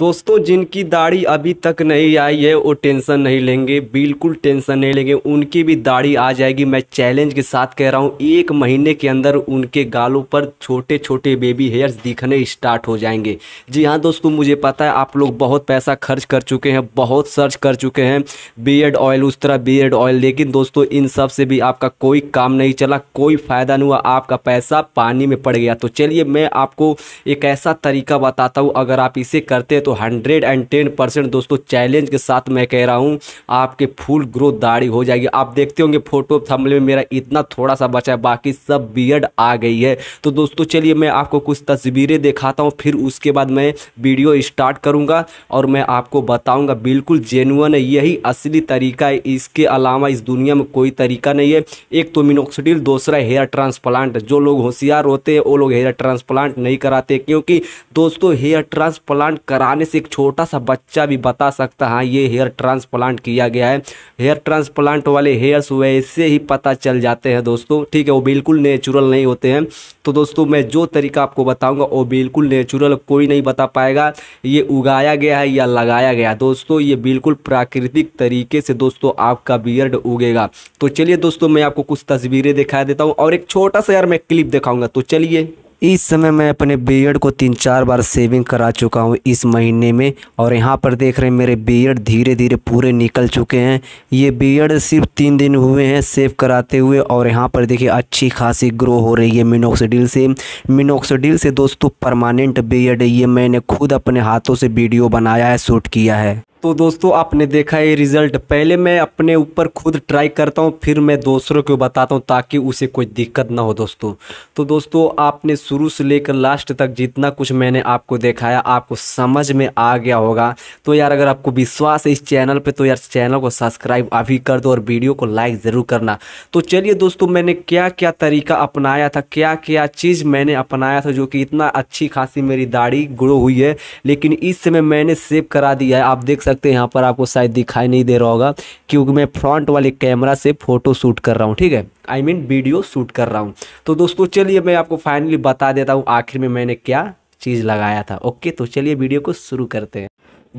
दोस्तों जिनकी दाढ़ी अभी तक नहीं आई है वो टेंशन नहीं लेंगे बिल्कुल टेंशन नहीं लेंगे उनकी भी दाढ़ी आ जाएगी मैं चैलेंज के साथ कह रहा हूँ एक महीने के अंदर उनके गालों पर छोटे छोटे बेबी हेयर्स दिखने स्टार्ट हो जाएंगे जी हाँ दोस्तों मुझे पता है आप लोग बहुत पैसा खर्च कर चुके हैं बहुत सर्च कर चुके हैं बियर्ड ऑयल उस तरह बियर्ड ऑयल लेकिन दोस्तों इन सब से भी आपका कोई काम नहीं चला कोई फ़ायदा नहीं हुआ आपका पैसा पानी में पड़ गया तो चलिए मैं आपको एक ऐसा तरीका बताता हूँ अगर आप इसे करते तो हंड्रेड एंड टेन परसेंट दोस्तों चैलेंज के साथ मैं कह रहा हूँ आपके फुल ग्रोथ दाढ़ी हो जाएगी आप देखते होंगे फोटो थमले में मेरा इतना थोड़ा सा बचा है बाकी सब बियड आ गई है तो दोस्तों चलिए मैं आपको कुछ तस्वीरें दिखाता हूँ फिर उसके बाद मैं वीडियो स्टार्ट करूँगा और मैं आपको बताऊँगा बिल्कुल जेनुअन है यही असली तरीका है इसके अलावा इस दुनिया में कोई तरीका नहीं है एक तो मिनोक्सिडिल दूसरा हेयर ट्रांसप्लांट जो लोग होशियार होते हैं वो लोग हेयर ट्रांसप्लांट नहीं कराते क्योंकि दोस्तों हेयर ट्रांसप्लांट करा कराने से एक छोटा सा बच्चा भी बता सकता है ये हेयर ट्रांसप्लांट किया गया है हेयर ट्रांसप्लांट वाले हेयर्स वैसे ही पता चल जाते हैं दोस्तों ठीक है वो बिल्कुल नेचुरल नहीं होते हैं तो दोस्तों मैं जो तरीका आपको बताऊंगा वो बिल्कुल नेचुरल कोई नहीं बता पाएगा ये उगाया गया है या लगाया गया दोस्तों ये बिल्कुल प्राकृतिक तरीके से दोस्तों आपका बियर्ड उगेगा तो चलिए दोस्तों मैं आपको कुछ तस्वीरें दिखा देता हूँ और एक छोटा सा यार मैं क्लिप दिखाऊंगा तो चलिए इस समय मैं अपने बियर्ड को तीन चार बार सेविंग करा चुका हूँ इस महीने में और यहाँ पर देख रहे हैं मेरे बियर्ड धीरे धीरे पूरे निकल चुके हैं ये बियर्ड सिर्फ तीन दिन हुए हैं सेव कराते हुए और यहाँ पर देखिए अच्छी खासी ग्रो हो रही है मिनोक्सडील से मिनोक्सडील से दोस्तों परमानेंट बियर्ड ये मैंने खुद अपने हाथों से वीडियो बनाया है शूट किया है तो दोस्तों आपने देखा ये रिज़ल्ट पहले मैं अपने ऊपर खुद ट्राई करता हूँ फिर मैं दूसरों को बताता हूँ ताकि उसे कोई दिक्कत ना हो दोस्तों तो दोस्तों आपने शुरू से लेकर लास्ट तक जितना कुछ मैंने आपको दिखाया आपको समझ में आ गया होगा तो यार अगर आपको विश्वास है इस चैनल पर तो यार चैनल को सब्सक्राइब अभी कर दो और वीडियो को लाइक ज़रूर करना तो चलिए दोस्तों मैंने क्या क्या तरीका अपनाया था क्या क्या चीज़ मैंने अपनाया था जो कि इतना अच्छी खासी मेरी दाढ़ी ग्रो हुई है लेकिन इस समय मैंने सेव करा दिया है आप देख सकते सकते हैं यहाँ पर आपको शायद दिखाई नहीं दे रहा होगा क्योंकि मैं फ्रंट वाले कैमरा से फ़ोटो शूट कर रहा हूँ ठीक है आई मीन वीडियो शूट कर रहा हूँ तो दोस्तों चलिए मैं आपको फाइनली बता देता हूँ आखिर में मैंने क्या चीज़ लगाया था ओके तो चलिए वीडियो को शुरू करते हैं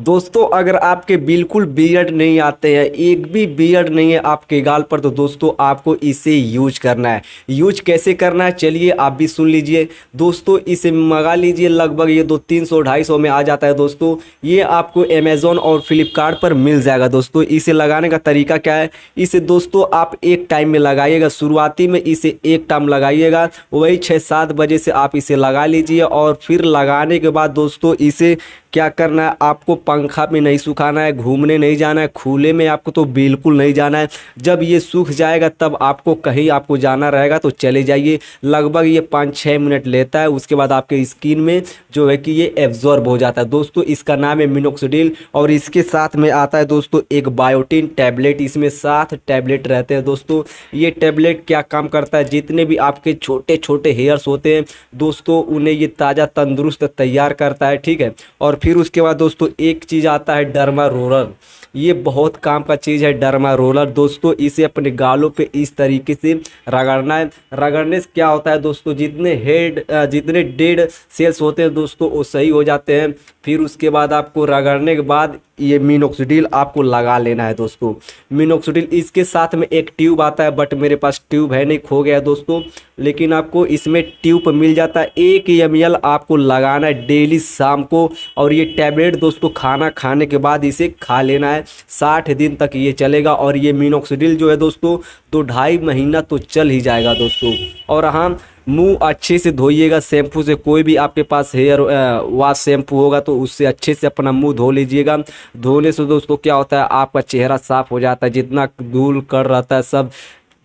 दोस्तों अगर आपके बिल्कुल बियर्ड नहीं आते हैं एक भी बियर्ड नहीं है आपके गाल पर तो दोस्तों आपको इसे यूज करना है यूज कैसे करना है चलिए आप भी सुन लीजिए दोस्तों इसे मंगा लीजिए लगभग ये दो तीन सौ ढाई सौ में आ जाता है दोस्तों ये आपको अमेज़ोन और फ्लिपकार्ट पर मिल जाएगा दोस्तों इसे लगाने का तरीका क्या है इसे दोस्तों आप एक टाइम में लगाइएगा शुरुआती में इसे एक टाइम लगाइएगा वही छः सात बजे से आप इसे लगा लीजिए और फिर लगाने के बाद दोस्तों इसे क्या करना है आपको पंखा में नहीं सुखाना है घूमने नहीं जाना है खुले में आपको तो बिल्कुल नहीं जाना है जब ये सूख जाएगा तब आपको कहीं आपको जाना रहेगा तो चले जाइए लगभग ये पाँच छः मिनट लेता है उसके बाद आपके स्किन में जो है कि ये एब्जॉर्ब हो जाता है दोस्तों इसका नाम है मिनोक्सोडिल और इसके साथ में आता है दोस्तों एक बायोटिन टैबलेट इसमें सात टैबलेट रहते हैं दोस्तों ये टैबलेट क्या काम करता है जितने भी आपके छोटे छोटे हेयर्स होते हैं दोस्तों उन्हें ये ताज़ा तंदुरुस्त तैयार करता है ठीक है और फिर उसके बाद दोस्तों एक एक चीज़ आता है डर्मा रूरल ये बहुत काम का चीज़ है डरमा रोलर दोस्तों इसे अपने गालों पे इस तरीके से रगड़ना है रगड़ने से क्या होता है दोस्तों जितने हेड जितने डेड सेल्स होते हैं दोस्तों वो सही हो जाते हैं फिर उसके बाद आपको रगड़ने के बाद ये मीनोक्सीडिल आपको लगा लेना है दोस्तों मीनोक्सीडिल इसके साथ में एक ट्यूब आता है बट मेरे पास ट्यूब है नहीं खो गया दोस्तों लेकिन आपको इसमें ट्यूब मिल जाता है एक एम आपको लगाना है डेली शाम को और ये टैबलेट दोस्तों खाना खाने के बाद इसे खा लेना है साठ दिन तक ये चलेगा और ये मीनोक्सिडिल जो है दोस्तों दो तो ढाई महीना तो चल ही जाएगा दोस्तों और हाँ मुंह अच्छे से धोइएगा शैम्पू से कोई भी आपके पास हेयर वाश शैम्पू होगा तो उससे अच्छे से अपना मुंह धो लीजिएगा धोने से दोस्तों क्या होता है आपका चेहरा साफ हो जाता है जितना धूल कर रहता है सब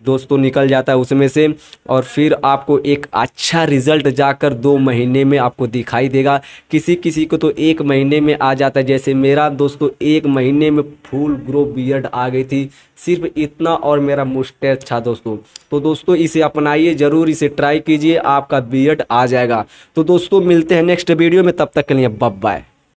दोस्तों निकल जाता है उसमें से और फिर आपको एक अच्छा रिज़ल्ट जाकर दो महीने में आपको दिखाई देगा किसी किसी को तो एक महीने में आ जाता है जैसे मेरा दोस्तों एक महीने में फुल ग्रो बियर्ड आ गई थी सिर्फ इतना और मेरा मुस्टैच था दोस्तों तो दोस्तों इसे अपनाइए ज़रूर इसे ट्राई कीजिए आपका बियर्ड आ जाएगा तो दोस्तों मिलते हैं नेक्स्ट वीडियो में तब तक के लिए बब बाय